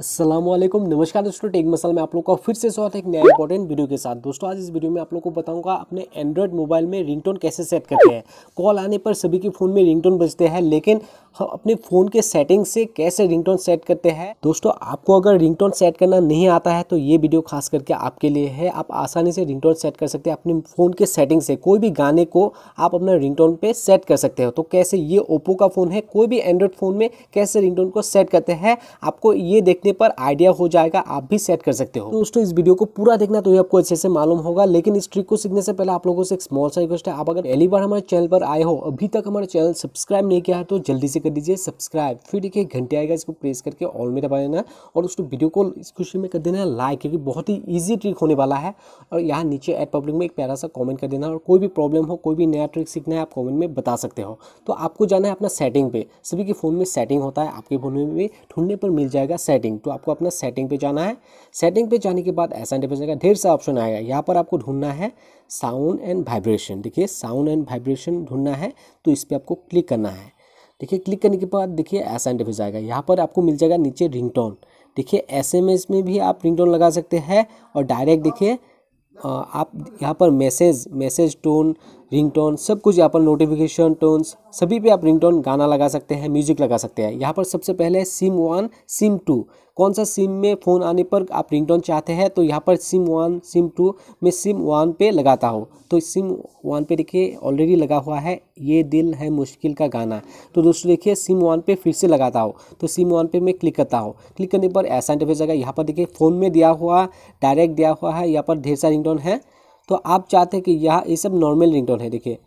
असलम नमस्कार दोस्तों टेक मसाल में आप लोग का फिर से स्वागत है एक नया इंपॉर्टेंट वीडियो के साथ दोस्तों आज इस वीडियो में आप लोग को बताऊंगा अपने एंड्रॉयड मोबाइल में रिंगटोन कैसे सेट करते हैं कॉल आने पर सभी के फ़ोन में रिंगटोन बजते हैं लेकिन हम अपने फ़ोन के सेटिंग से कैसे रिंगटोन सेट करते हैं दोस्तों आपको अगर रिंगटोन सेट करना नहीं आता है तो ये वीडियो खास करके आपके लिए है आप आसानी से रिंगटोन सेट कर सकते हैं अपने फ़ोन के सेटिंग से कोई भी गाने को आप अपना रिंगटोन पे सेट कर सकते हो तो कैसे ये ओप्पो का फ़ोन है कोई भी एंड्रॉयड फ़ोन में कैसे रिंगटोन को सेट करते हैं आपको ये देखने पर आइडिया हो जाएगा आप भी सेट कर सकते हो दोस्तों इस वीडियो को पूरा देखना तो ये आपको अच्छे से मालूम होगा लेकिन इस ट्रिक को सीखने से पहले आप लोगों से एक स्मॉल सा रिक्वेस्ट है आप अगर पहली बार हमारे चैनल पर आए हो अभी तक हमारे चैनल सब्सक्राइब नहीं किया है तो जल्दी से कर दीजिए सब्सक्राइब फिर देखिए घंटे आएगा इसको प्रेस करके ऑल में दबा देना और उसको वीडियो को खुशी में कर देना लाइक क्योंकि बहुत ही ईजी ट्रिक होने वाला है और यहाँ नीचे एड पब्लिक में एक प्यारा सा कॉमेंट कर देना और कोई भी प्रॉब्लम हो कोई भी नया ट्रिक सीखना है आप कॉमेंट में बता सकते हो तो आपको जाना है अपना सेटिंग पे सभी के फ़ोन में सेटिंग होता है आपके फ़ोन में भी ढूंढने पर मिल जाएगा सेटिंग तो आपको अपना सेटिंग पे जाना है सेटिंग पे जाने के बाद ऐसा इंटरफेस आएगा ढेर सा ऑप्शन आएगा यहाँ पर आपको ढूंढना है साउंड एंड वाइब्रेशन देखिए साउंड एंड वाइब्रेशन ढूंढना है तो इस पर आपको क्लिक करना है देखिए क्लिक करने के बाद देखिए ऐसा इंटरव्यू आएगा यहाँ पर आपको मिल जाएगा नीचे रिंगटोन देखिए एस में भी आप रिंगटोन लगा सकते हैं और डायरेक्ट देखिए आप यहाँ पर मैसेज मैसेज टोन रिंगटोन सब कुछ यहाँ पर नोटिफिकेशन टोन्स सभी पे आप रिंगटोन गाना लगा सकते हैं म्यूजिक लगा सकते हैं यहाँ पर सबसे पहले सिम वन सिम टू कौन सा सिम में फ़ोन आने पर आप रिंगटोन चाहते हैं तो यहाँ पर सिम वन सिम टू मैं सिम वन पे लगाता हूँ तो सिम वन पे देखिए ऑलरेडी लगा हुआ है ये दिल है मुश्किल का गाना तो दोस्तों देखिए सिम वन पे फिर से लगाता हूँ तो सिम वन पे मैं क्लिक करता हूँ क्लिक करने पर ऐसा इंटरफेस आएगा यहाँ पर देखिए फ़ोन में दिया हुआ डायरेक्ट दिया हुआ है यहाँ पर ढेर रिंग रिंगटोन है तो आप चाहते हैं कि यह ये सब नॉर्मल रिंगटोन है देखिए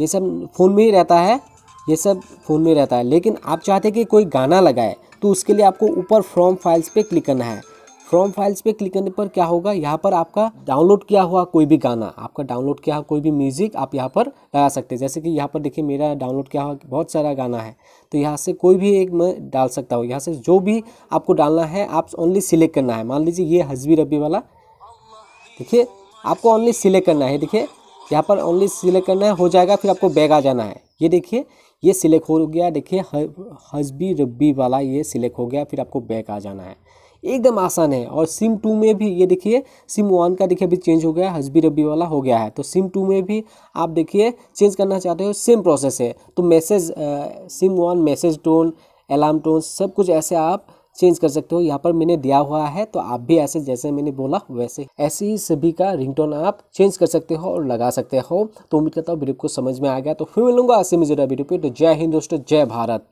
ये सब फ़ोन में ही रहता है ये सब फ़ोन में रहता है लेकिन आप चाहते हैं कि कोई गाना लगाए तो उसके लिए आपको ऊपर फ्रॉम फाइल्स पे क्लिक करना है फ्रॉम फाइल्स पे क्लिक करने पर क्या होगा यहाँ पर आपका डाउनलोड किया हुआ कोई भी गाना आपका डाउनलोड किया हुआ कोई भी म्यूज़िक आप यहाँ पर लगा सकते हैं जैसे कि यहाँ पर देखिए मेरा डाउनलोड किया हुआ बहुत सारा गाना है तो यहाँ से कोई भी एक मैं डाल सकता हूँ यहाँ से जो भी आपको डालना है आप ओनली सिलेक्ट करना है मान लीजिए ये हजबी रबी वाला देखिए आपको ओनली सिलेक्ट करना है देखिए यहाँ पर ओनली सिलेक्ट करना है हो जाएगा फिर आपको बैग आ जाना है ये देखिए ये सिलेक्ट हो गया देखिए हजबी रब्बी वाला ये सिलेक्ट हो गया फिर आपको बैग आ जाना है एकदम आसान है और सिम टू में भी ये देखिए सिम वन का देखिए अभी चेंज हो गया है हजबी रब्बी वाला हो गया है तो सिम टू में भी आप देखिए चेंज करना चाहते हो सेम प्रोसेस है तो message SIM one message tone alarm tone सब कुछ ऐसे आप चेंज कर सकते हो यहाँ पर मैंने दिया हुआ है तो आप भी ऐसे जैसे मैंने बोला वैसे ऐसे ही सभी का रिंगटोन आप चेंज कर सकते हो और लगा सकते हो तो उम्मीद करता हूँ वीडियो को समझ में आ गया तो फिर मिलूंगा ऐसे में जरा वीडियो पे तो जय हिंद दोस्तों जय भारत